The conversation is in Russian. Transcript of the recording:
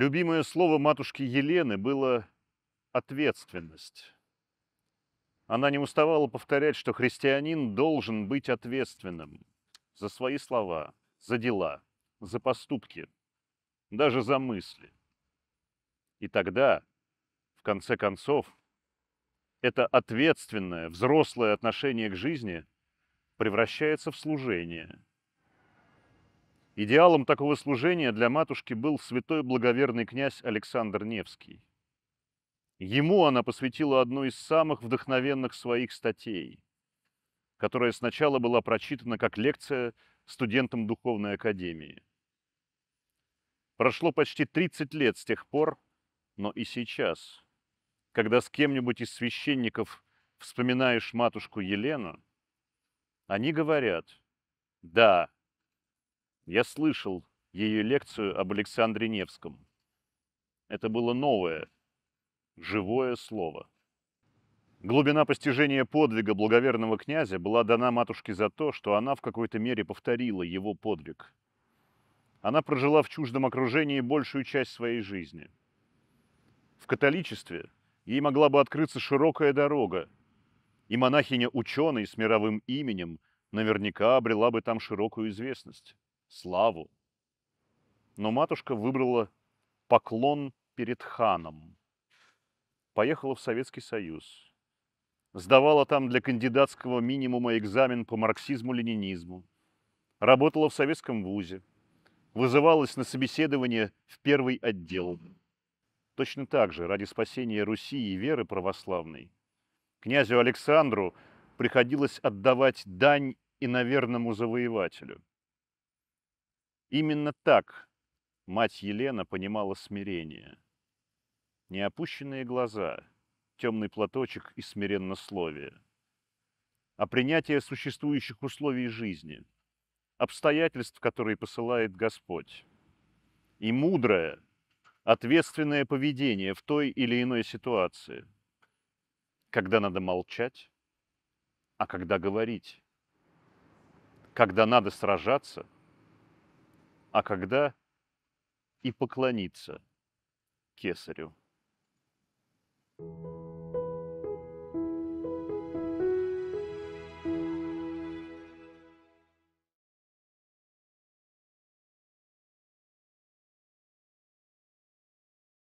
Любимое слово матушки Елены было «ответственность». Она не уставала повторять, что христианин должен быть ответственным за свои слова, за дела, за поступки, даже за мысли. И тогда, в конце концов, это ответственное, взрослое отношение к жизни превращается в служение – Идеалом такого служения для матушки был святой благоверный князь Александр Невский. Ему она посвятила одну из самых вдохновенных своих статей, которая сначала была прочитана как лекция студентам Духовной Академии. Прошло почти 30 лет с тех пор, но и сейчас, когда с кем-нибудь из священников вспоминаешь матушку Елену, они говорят, да, я слышал ее лекцию об Александре Невском. Это было новое, живое слово. Глубина постижения подвига благоверного князя была дана матушке за то, что она в какой-то мере повторила его подвиг. Она прожила в чуждом окружении большую часть своей жизни. В католичестве ей могла бы открыться широкая дорога, и монахиня-ученый с мировым именем наверняка обрела бы там широкую известность славу. Но матушка выбрала поклон перед ханом. Поехала в Советский Союз. Сдавала там для кандидатского минимума экзамен по марксизму-ленинизму. Работала в советском вузе. Вызывалась на собеседование в первый отдел. Точно так же, ради спасения Руси и веры православной, князю Александру приходилось отдавать дань и, иноверному завоевателю. Именно так мать Елена понимала смирение. Не опущенные глаза, темный платочек и смиреннословие, а принятие существующих условий жизни, обстоятельств, которые посылает Господь, и мудрое, ответственное поведение в той или иной ситуации, когда надо молчать, а когда говорить, когда надо сражаться – а когда и поклониться кесарю. thank you